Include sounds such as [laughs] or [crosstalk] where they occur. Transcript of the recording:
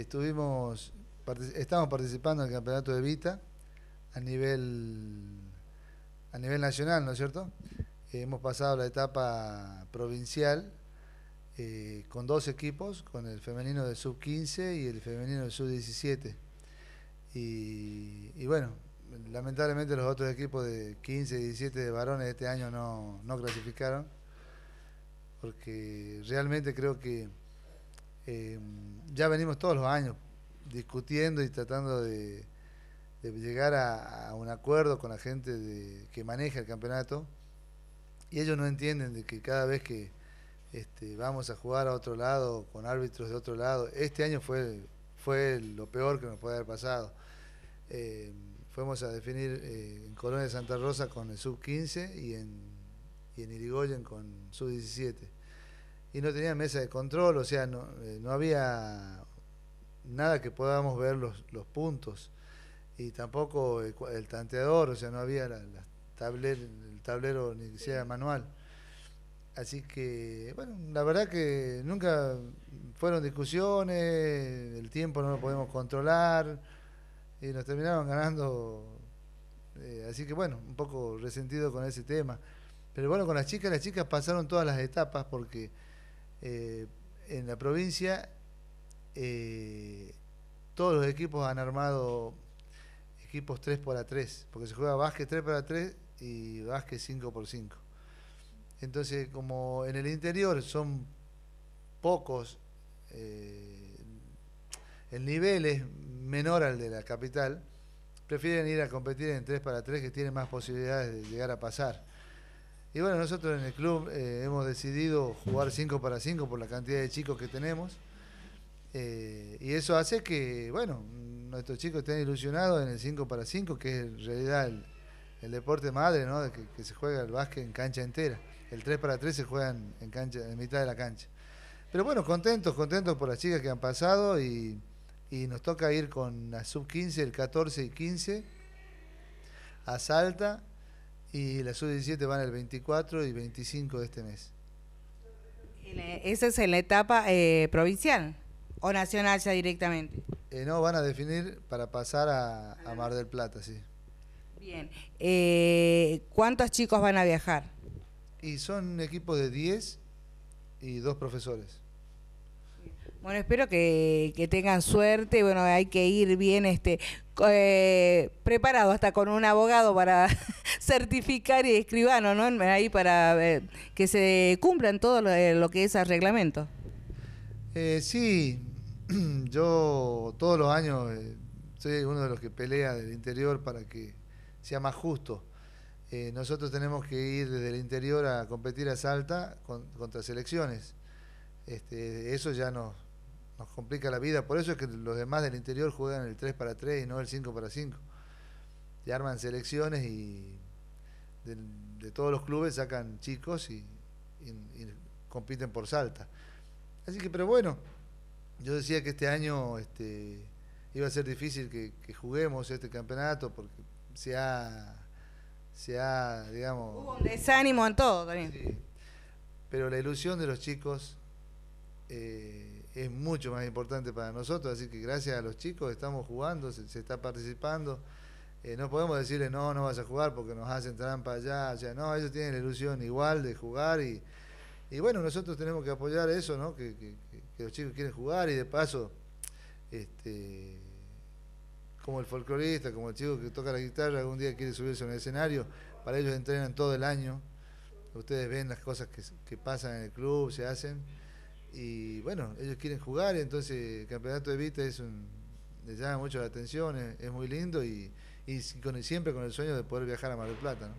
Estuvimos, estamos participando en el campeonato de Vita a nivel, a nivel nacional, ¿no es cierto? hemos pasado la etapa provincial eh, con dos equipos, con el femenino de sub-15 y el femenino de sub-17. Y, bueno, lamentablemente los otros equipos de 15 y 17 de varones este año no, no clasificaron, porque realmente creo que Em, ya venimos todos los años discutiendo y tratando de, llegar a, un acuerdo con la gente que maneja el campeonato y ellos no entienden de que cada vez que este, vamos a jugar a otro lado con árbitros de otro lado, este año fue, fue lo peor que nos puede haber pasado. Em, fuimos a definir eh, en Colonia de Santa Rosa con el sub-15 y en, y en Irigoyen con sub-17 y no tenía mesa de control, o sea, no, eh, no había nada que podamos ver los, los puntos y tampoco el, tanteador, o sea, no había la, la el tablero ni que sea manual. Así que, bueno, la verdad que nunca fueron discusiones, el tiempo no lo podemos controlar y nos terminaron ganando. Eh, así que, bueno, un poco resentido con ese tema. Pero bueno, con las chicas, las chicas pasaron todas las etapas porque eh, en la provincia eh, todos los equipos han armado equipos 3 para 3, porque se juega básquet 3 para 3 y básquet 5 por 5. Entonces, como en el interior son pocos, eh, el nivel es menor al de la capital, prefieren ir a competir en 3 para 3 que tienen más posibilidades de llegar a pasar. Y bueno, nosotros en el club eh, hemos decidido jugar 5 para 5 por la cantidad de chicos que tenemos. Eh, y eso hace que, bueno, nuestros chicos estén ilusionados en el 5 para 5, que es en realidad el, deporte madre, ¿no? Que, se juega el básquet en cancha entera. El 3 para 3 se juega en, cancha, en mitad de la cancha. Pero bueno, contentos, contentos por las chicas que han pasado y, y nos toca ir con la sub 15, el 14 y 15 a Salta y las sub-17 van el 24 y 25 de este mes. Eh, ¿Esa es en la etapa eh, provincial o nacional ya directamente? Eh, no, van a definir para pasar a, Mar del Plata, sí. Bien. ¿Cuántos chicos van a viajar? Y son un equipo de 10 y dos profesores. Bueno, espero que, que tengan suerte. Bueno, hay que ir bien. este eh, preparado hasta con un abogado para [laughs] certificar y escribano, ¿no? Ahí para eh, que se cumplan todo lo, eh, que es el reglamento. sí, [clears throat] yo todos los años soy uno de los que pelea del interior para que sea más justo. nosotros tenemos que ir desde el interior a competir a Salta contra selecciones. Este, eso ya no nos complica la vida. Por eso es que los demás del interior juegan el 3 para 3 y no el 5 para 5. Y arman selecciones y de, todos los clubes sacan chicos y, compiten por Salta. Así que, pero bueno, yo decía que este año este, iba a ser difícil que, juguemos este campeonato porque se ha, se ha, digamos... Hubo un desánimo en todo también. pero la ilusión de los chicos... Eh, es mucho más importante para nosotros, así que gracias a los chicos estamos jugando, se, está participando. Eh, no podemos decirle no, no vas a jugar porque nos hacen trampa allá, o sea, no, ellos tienen la ilusión igual de jugar y, y bueno, nosotros tenemos que apoyar eso, ¿no? Que, que los chicos quieren jugar y de paso, este, como el folclorista, como el chico que toca la guitarra, algún día quiere subirse a un escenario, para ellos entrenan todo el año, ustedes ven las cosas que, que pasan en el club, se hacen. Y bueno, ellos quieren jugar, entonces el campeonato de Vita es un, les llama mucho la atención, es, muy lindo y, siempre con el sueño de poder viajar a Mar del Plata.